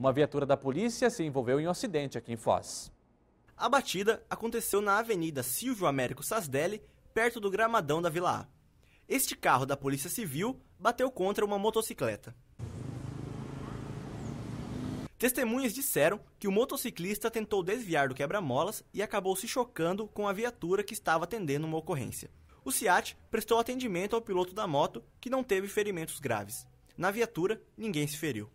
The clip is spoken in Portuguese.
Uma viatura da polícia se envolveu em um acidente aqui em Foz. A batida aconteceu na Avenida Silvio Américo Sasdelli, perto do gramadão da Vila A. Este carro da Polícia Civil bateu contra uma motocicleta. Testemunhas disseram que o motociclista tentou desviar do quebra-molas e acabou se chocando com a viatura que estava atendendo uma ocorrência. O SIAT prestou atendimento ao piloto da moto, que não teve ferimentos graves. Na viatura, ninguém se feriu.